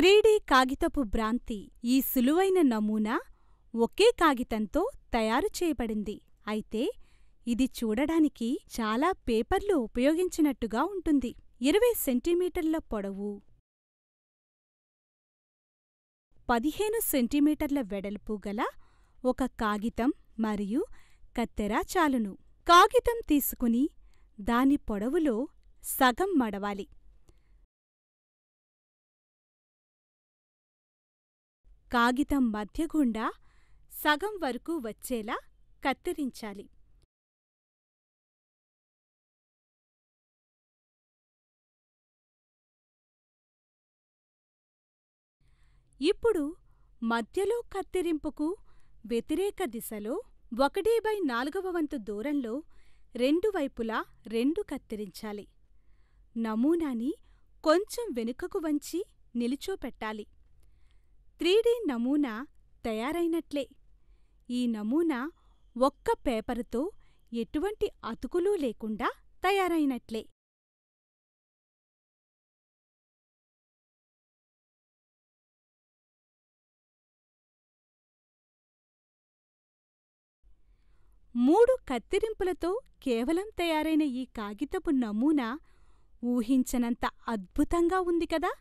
Three D కాగితపు భ్రాంతి ఈ సులువైన నమూనా ఒకే కాగితంతో తయారు చేయబడింది, అయితే ఇది చూడడానికి చాలా పేపర్లు ఉపయోగించినట్టుగా ఉంటుంది. ఇరవై సెంటీమీటర్ల పొడవు, పదిహేను సెంటీమీటర్ల వెడల్పు గల ఒక కాగితం మరియు కత్తెర చాలును. కాగితం తీసుకుని దాని పొడవులో సగం మడవాలి. కాగితం మధ్యగుండా సగం వరకు వచ్చేలా కత్తిరించాలి. ఇప్పుడు మధ్యలో కత్తిరింపుకు వ్యతిరేక దిశలో ఒకటి బై నాలుగవ వంతు దూరంలో రెండు వైపులా రెండు కత్తిరించాలి. నమూనాని కొంచెం వెనుకకు వంచి నిలిచోపెట్టాలి త్రీడీ నమూనా తయారైనట్లే. ఈ నమూనా ఒక్క పేపరుతో ఎటువంటి అతుకులు లేకుండా తయారైనట్లే. మూడు కత్తిరింపులతో కేవలం తయారైన ఈ కాగితపు నమూనా ఊహించనంత అద్భుతంగా ఉంది కదా!